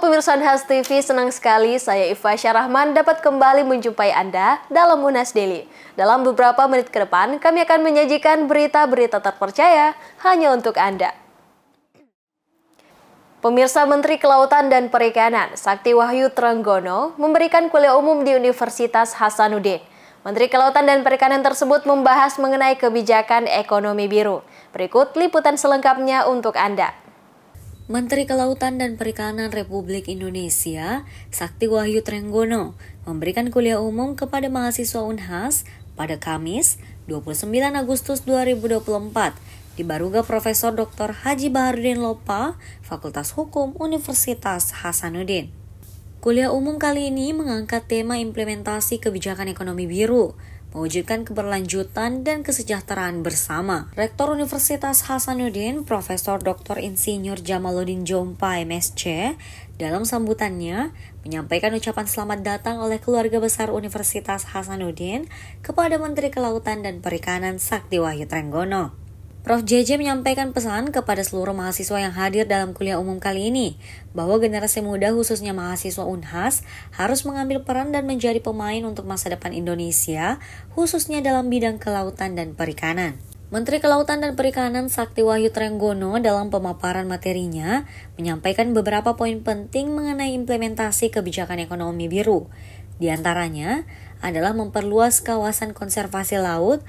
pemirsa Has TV, senang sekali saya Iva Syarahman dapat kembali menjumpai Anda dalam Munas Daily. Dalam beberapa menit ke depan, kami akan menyajikan berita-berita terpercaya hanya untuk Anda. Pemirsa Menteri Kelautan dan Perikanan, Sakti Wahyu Trenggono, memberikan kuliah umum di Universitas Hasanuddin. Menteri Kelautan dan Perikanan tersebut membahas mengenai kebijakan ekonomi biru. Berikut liputan selengkapnya untuk Anda. Menteri Kelautan dan Perikanan Republik Indonesia, Sakti Wahyu Trenggono, memberikan kuliah umum kepada mahasiswa Unhas pada Kamis, 29 Agustus 2024 di Baruga Profesor Dr. Haji Baharudin Lopa, Fakultas Hukum Universitas Hasanuddin. Kuliah umum kali ini mengangkat tema implementasi kebijakan ekonomi biru mewujudkan keberlanjutan dan kesejahteraan bersama. Rektor Universitas Hasanuddin, Profesor Dr. Insinyur Jamaluddin Jompa, MSC, dalam sambutannya menyampaikan ucapan selamat datang oleh keluarga besar Universitas Hasanuddin kepada Menteri Kelautan dan Perikanan Sakti Wahyu Trenggono. Prof. JJ menyampaikan pesan kepada seluruh mahasiswa yang hadir dalam kuliah umum kali ini, bahwa generasi muda khususnya mahasiswa UNHAS harus mengambil peran dan menjadi pemain untuk masa depan Indonesia, khususnya dalam bidang kelautan dan perikanan. Menteri Kelautan dan Perikanan Sakti Wahyu Trenggono dalam pemaparan materinya menyampaikan beberapa poin penting mengenai implementasi kebijakan ekonomi biru. Di antaranya adalah memperluas kawasan konservasi laut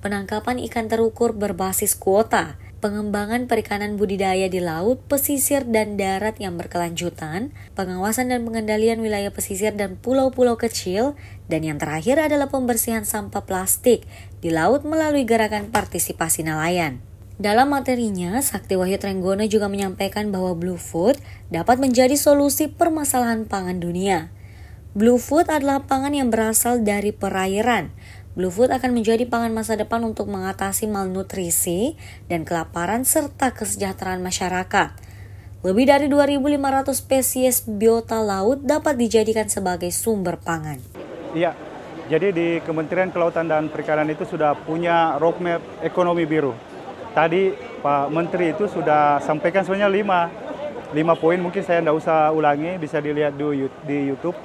penangkapan ikan terukur berbasis kuota, pengembangan perikanan budidaya di laut, pesisir, dan darat yang berkelanjutan, pengawasan dan pengendalian wilayah pesisir dan pulau-pulau kecil, dan yang terakhir adalah pembersihan sampah plastik di laut melalui gerakan partisipasi nelayan. Dalam materinya, Sakti Wahyu Trenggono juga menyampaikan bahwa Blue Food dapat menjadi solusi permasalahan pangan dunia. Blue Food adalah pangan yang berasal dari perairan, Blue Food akan menjadi pangan masa depan untuk mengatasi malnutrisi dan kelaparan serta kesejahteraan masyarakat. Lebih dari 2.500 spesies biota laut dapat dijadikan sebagai sumber pangan. Iya, jadi di Kementerian Kelautan dan Perikanan itu sudah punya roadmap ekonomi biru. Tadi Pak Menteri itu sudah sampaikan sebenarnya lima, lima poin mungkin saya tidak usah ulangi, bisa dilihat di YouTube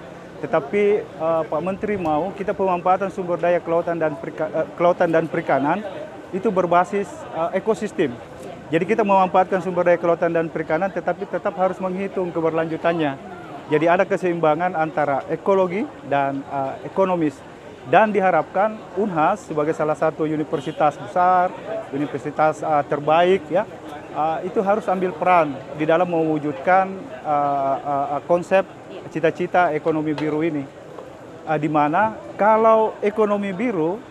tetapi uh, Pak Menteri mau kita pemanfaatan sumber daya kelautan dan perika, uh, kelautan dan perikanan itu berbasis uh, ekosistem. Jadi kita memanfaatkan sumber daya kelautan dan perikanan tetapi tetap harus menghitung keberlanjutannya. Jadi ada keseimbangan antara ekologi dan uh, ekonomis. Dan diharapkan Unhas sebagai salah satu universitas besar, universitas uh, terbaik ya, uh, itu harus ambil peran di dalam mewujudkan uh, uh, konsep cita-cita ekonomi biru ini. Uh, di mana kalau ekonomi biru,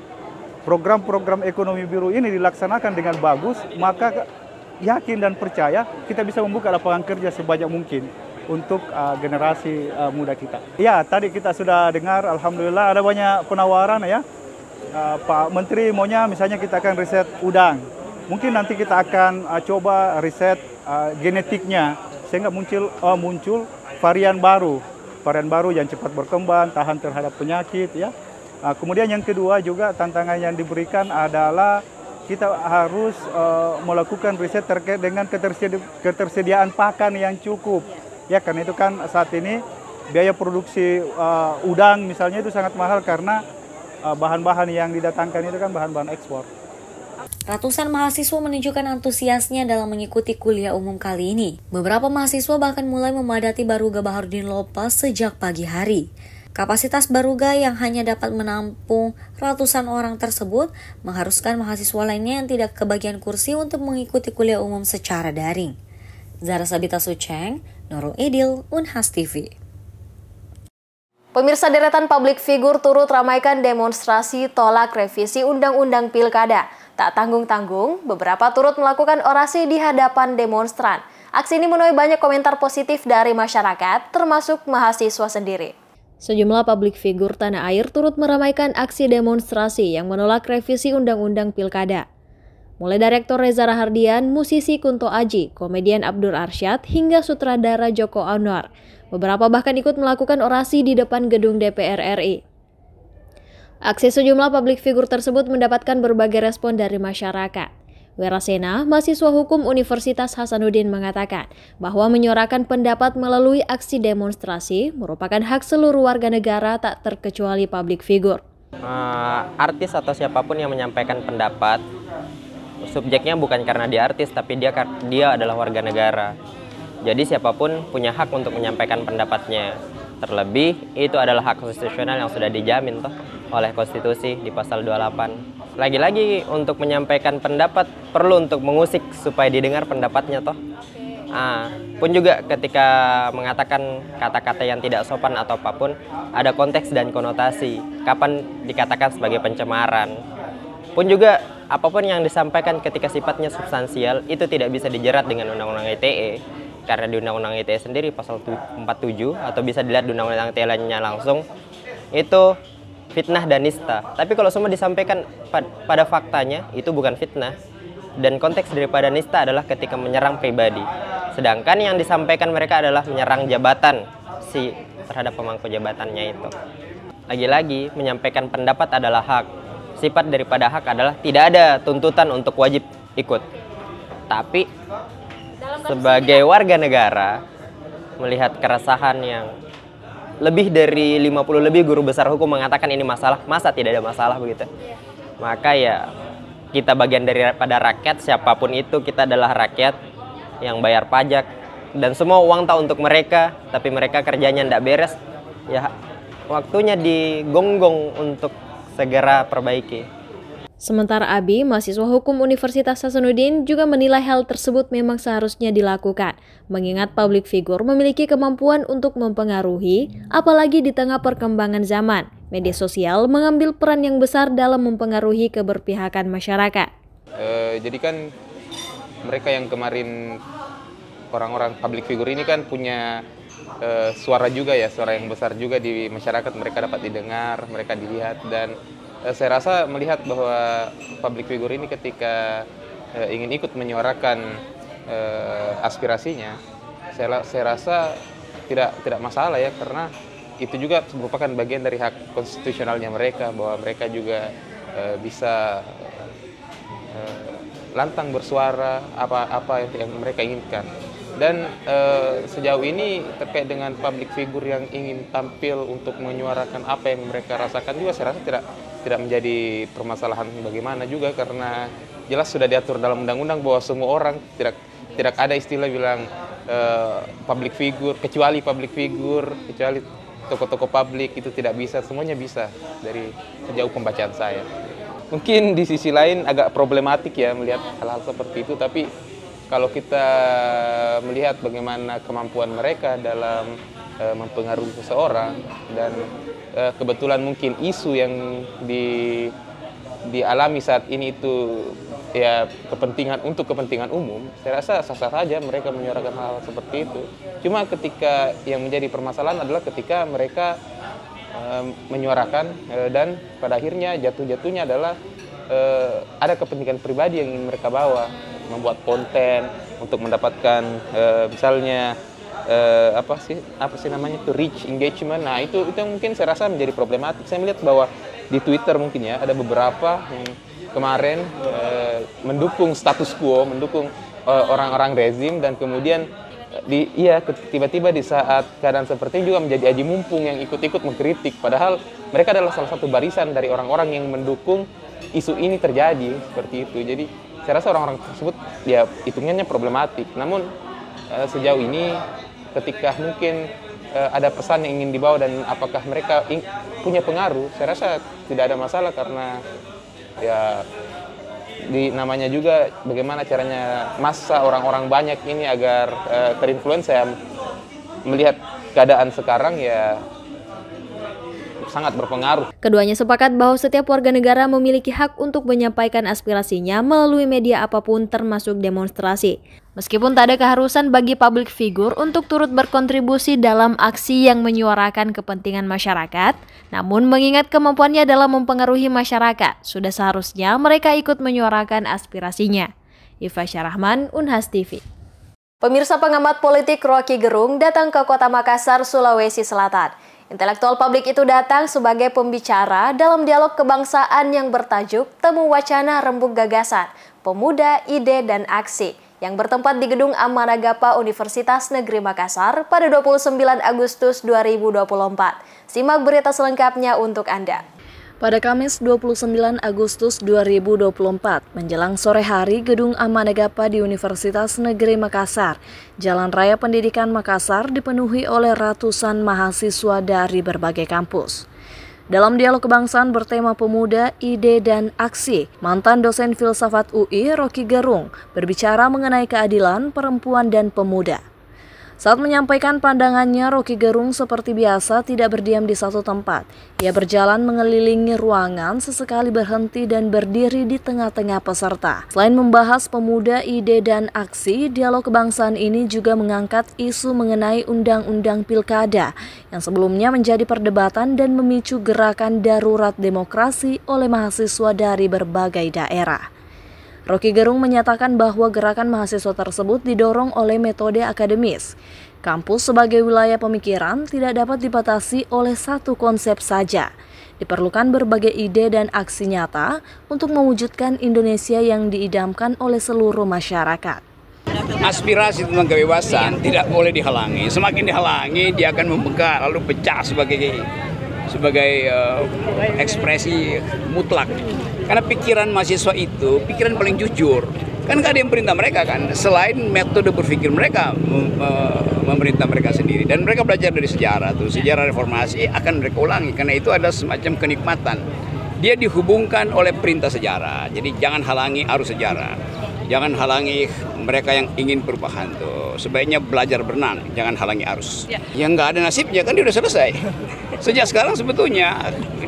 program-program ekonomi biru ini dilaksanakan dengan bagus, maka yakin dan percaya kita bisa membuka lapangan kerja sebanyak mungkin untuk uh, generasi uh, muda kita. Ya, tadi kita sudah dengar, alhamdulillah ada banyak penawaran ya. Uh, Pak Menteri maunya misalnya kita akan riset udang. Mungkin nanti kita akan uh, coba riset uh, genetiknya sehingga muncul uh, muncul varian baru, varian baru yang cepat berkembang, tahan terhadap penyakit ya. Nah, kemudian yang kedua juga tantangan yang diberikan adalah kita harus uh, melakukan riset terkait dengan ketersedi ketersediaan pakan yang cukup. Ya karena itu kan saat ini biaya produksi uh, udang misalnya itu sangat mahal karena eh, bahan-bahan uh, yang didatangkan itu kan bahan-bahan ekspor. Ratusan mahasiswa menunjukkan antusiasnya dalam mengikuti kuliah umum kali ini. Beberapa mahasiswa bahkan mulai memadati Baruga Baharudin Lopa sejak pagi hari. Kapasitas Baruga yang hanya dapat menampung ratusan orang tersebut mengharuskan mahasiswa lainnya yang tidak kebagian kursi untuk mengikuti kuliah umum secara daring. Zara Sabita Suceng, Nurul Idil, Unhas TV. Pemirsa deretan publik figur turut ramaikan demonstrasi tolak revisi Undang-Undang Pilkada. Tak tanggung-tanggung, beberapa turut melakukan orasi di hadapan demonstran. Aksi ini menuai banyak komentar positif dari masyarakat, termasuk mahasiswa sendiri. Sejumlah publik figur tanah air turut meramaikan aksi demonstrasi yang menolak revisi Undang-Undang Pilkada. Mulai Direktur Reza Rahardian, musisi Kunto Aji, komedian Abdur Arsyad, hingga sutradara Joko Anwar. Beberapa bahkan ikut melakukan orasi di depan gedung DPR RI. Aksi sejumlah publik figur tersebut mendapatkan berbagai respon dari masyarakat. Werasena, mahasiswa hukum Universitas Hasanuddin mengatakan bahwa menyuarakan pendapat melalui aksi demonstrasi merupakan hak seluruh warga negara tak terkecuali publik figur. Uh, artis atau siapapun yang menyampaikan pendapat, subjeknya bukan karena dia artis, tapi dia dia adalah warga negara. Jadi siapapun punya hak untuk menyampaikan pendapatnya. Terlebih itu adalah hak konstitusional yang sudah dijamin toh oleh konstitusi di pasal 28. Lagi-lagi untuk menyampaikan pendapat perlu untuk mengusik supaya didengar pendapatnya toh. Ah, pun juga ketika mengatakan kata-kata yang tidak sopan atau apapun ada konteks dan konotasi. Kapan dikatakan sebagai pencemaran? Pun juga apapun yang disampaikan ketika sifatnya substansial itu tidak bisa dijerat dengan undang-undang ITE e. karena di undang-undang ITE e sendiri pasal 47 atau bisa dilihat di undang-undang ITE e lainnya langsung itu fitnah dan nista. Tapi kalau semua disampaikan pad pada faktanya itu bukan fitnah dan konteks daripada nista adalah ketika menyerang pribadi. Sedangkan yang disampaikan mereka adalah menyerang jabatan si terhadap pemangku jabatannya itu. Lagi-lagi menyampaikan pendapat adalah hak. Sifat daripada hak adalah tidak ada tuntutan untuk wajib ikut. Tapi sebagai warga negara melihat keresahan yang lebih dari 50 lebih guru besar hukum mengatakan ini masalah, masa tidak ada masalah begitu. Iya. Maka ya kita bagian dari pada rakyat siapapun itu kita adalah rakyat yang bayar pajak dan semua uang tak untuk mereka, tapi mereka kerjanya tidak beres. Ya waktunya digonggong untuk segera perbaiki. Sementara Abi, mahasiswa hukum Universitas Hasanuddin juga menilai hal tersebut memang seharusnya dilakukan, mengingat publik figur memiliki kemampuan untuk mempengaruhi, apalagi di tengah perkembangan zaman. Media sosial mengambil peran yang besar dalam mempengaruhi keberpihakan masyarakat. E, jadi kan mereka yang kemarin orang-orang publik figur ini kan punya e, suara juga ya, suara yang besar juga di masyarakat. Mereka dapat didengar, mereka dilihat dan Eh, saya rasa melihat bahwa public figure ini ketika uh, ingin ikut menyuarakan uh, aspirasinya, saya, saya rasa tidak tidak masalah ya karena itu juga merupakan bagian dari hak konstitusionalnya mereka bahwa mereka juga uh, bisa lantang bersuara apa-apa yang mereka inginkan dan sejauh ini terkait dengan public figure yang ingin tampil untuk menyuarakan apa yang mereka rasakan juga saya rasa tidak tidak menjadi permasalahan bagaimana juga karena jelas sudah diatur dalam undang-undang bahwa semua orang tidak tidak ada istilah bilang uh, public figure kecuali public figure kecuali toko-toko publik itu tidak bisa semuanya bisa dari sejauh pembacaan saya mungkin di sisi lain agak problematik ya melihat hal-hal seperti itu tapi kalau kita melihat bagaimana kemampuan mereka dalam uh, mempengaruhi seseorang dan uh, kebetulan mungkin isu yang di dialami saat ini itu ya kepentingan untuk kepentingan umum, saya rasa sah-sah saja mereka menyuarakan hal, hal seperti itu. Cuma ketika yang menjadi permasalahan adalah ketika mereka e, menyuarakan e, dan pada akhirnya jatuh-jatuhnya adalah e, ada kepentingan pribadi yang ingin mereka bawa, membuat konten untuk mendapatkan misalnya uh, apa sih apa sih namanya itu reach engagement. Nah itu itu yang mungkin saya rasa menjadi problematik. Saya melihat bahwa di Twitter mungkin ya ada beberapa yang kemarin uh, mendukung status quo, mendukung orang eh, orang-orang rezim dan kemudian di iya tiba-tiba di saat keadaan seperti ini juga menjadi aji mumpung yang ikut-ikut mengkritik padahal mereka adalah salah satu barisan dari orang-orang yang mendukung isu ini terjadi seperti itu jadi saya rasa orang-orang tersebut ya hitungannya problematik namun sejauh ini ketika mungkin uh, ada pesan yang ingin dibawa dan apakah mereka punya pengaruh saya rasa tidak ada masalah karena ya di namanya juga bagaimana caranya masa orang-orang banyak ini agar uh, eh, terinfluence saya melihat keadaan sekarang ya sangat berpengaruh. Keduanya sepakat bahwa setiap warga negara memiliki hak untuk menyampaikan aspirasinya melalui media apapun termasuk demonstrasi. Meskipun tak ada keharusan bagi publik figur untuk turut berkontribusi dalam aksi yang menyuarakan kepentingan masyarakat, namun mengingat kemampuannya dalam mempengaruhi masyarakat, sudah seharusnya mereka ikut menyuarakan aspirasinya. Iva Syarahman, Unhas TV. Pemirsa pengamat politik Rocky Gerung datang ke kota Makassar, Sulawesi Selatan. Intelektual publik itu datang sebagai pembicara dalam dialog kebangsaan yang bertajuk Temu Wacana Rembuk Gagasan, Pemuda, Ide, dan Aksi yang bertempat di Gedung Amanagapa Universitas Negeri Makassar pada 29 Agustus 2024. Simak berita selengkapnya untuk Anda. Pada Kamis 29 Agustus 2024, menjelang sore hari Gedung Amanegapa di Universitas Negeri Makassar, Jalan Raya Pendidikan Makassar dipenuhi oleh ratusan mahasiswa dari berbagai kampus. Dalam dialog kebangsaan bertema pemuda, ide, dan aksi, mantan dosen filsafat UI Rocky Gerung berbicara mengenai keadilan perempuan dan pemuda. Saat menyampaikan pandangannya, Rocky Gerung seperti biasa tidak berdiam di satu tempat. Ia berjalan mengelilingi ruangan, sesekali berhenti dan berdiri di tengah-tengah peserta. Selain membahas pemuda, ide, dan aksi, dialog kebangsaan ini juga mengangkat isu mengenai undang-undang pilkada yang sebelumnya menjadi perdebatan dan memicu gerakan darurat demokrasi oleh mahasiswa dari berbagai daerah. Rocky Gerung menyatakan bahwa gerakan mahasiswa tersebut didorong oleh metode akademis. Kampus sebagai wilayah pemikiran tidak dapat dibatasi oleh satu konsep saja. Diperlukan berbagai ide dan aksi nyata untuk mewujudkan Indonesia yang diidamkan oleh seluruh masyarakat aspirasi tentang kebebasan tidak boleh dihalangi. Semakin dihalangi dia akan membengkak lalu pecah sebagai sebagai uh, ekspresi mutlak. Karena pikiran mahasiswa itu pikiran paling jujur. Kan gak ada yang perintah mereka kan, selain metode berpikir mereka memerintah mereka sendiri. Dan mereka belajar dari sejarah tuh, sejarah reformasi akan mereka ulangi karena itu ada semacam kenikmatan. Dia dihubungkan oleh perintah sejarah. Jadi jangan halangi arus sejarah. Jangan halangi mereka yang ingin perubahan tuh. Sebaiknya belajar berenang, jangan halangi arus. Ya. Yang nggak ada nasibnya kan dia udah selesai. Sejak sekarang sebetulnya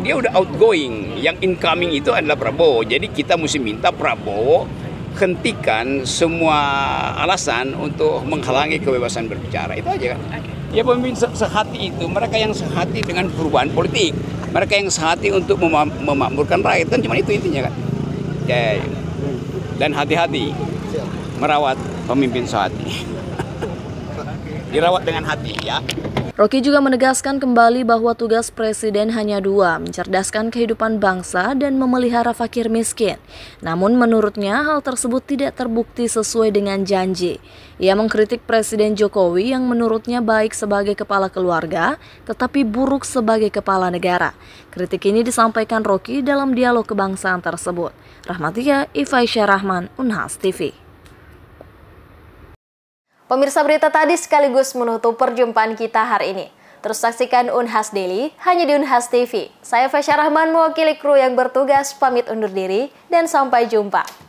dia udah outgoing. Yang incoming itu adalah Prabowo. Jadi kita mesti minta Prabowo hentikan semua alasan untuk menghalangi kebebasan berbicara. Itu aja kan. Ya pemimpin se sehati itu, mereka yang sehati dengan perubahan politik. Mereka yang sehati untuk mem memakmurkan rakyat. Kan cuma itu intinya kan. okay. dan hati-hati merawat pemimpin sehati. Dirawat dengan hati ya. Rocky juga menegaskan kembali bahwa tugas presiden hanya dua, mencerdaskan kehidupan bangsa dan memelihara fakir miskin. Namun menurutnya hal tersebut tidak terbukti sesuai dengan janji. Ia mengkritik Presiden Jokowi yang menurutnya baik sebagai kepala keluarga, tetapi buruk sebagai kepala negara. Kritik ini disampaikan Rocky dalam dialog kebangsaan tersebut. Rahmatia Ifaisya Rahman, Unhas TV. Pemirsa berita tadi sekaligus menutup perjumpaan kita hari ini. Terus saksikan Unhas Daily hanya di Unhas TV. Saya Fasya Rahman mewakili kru yang bertugas pamit undur diri dan sampai jumpa.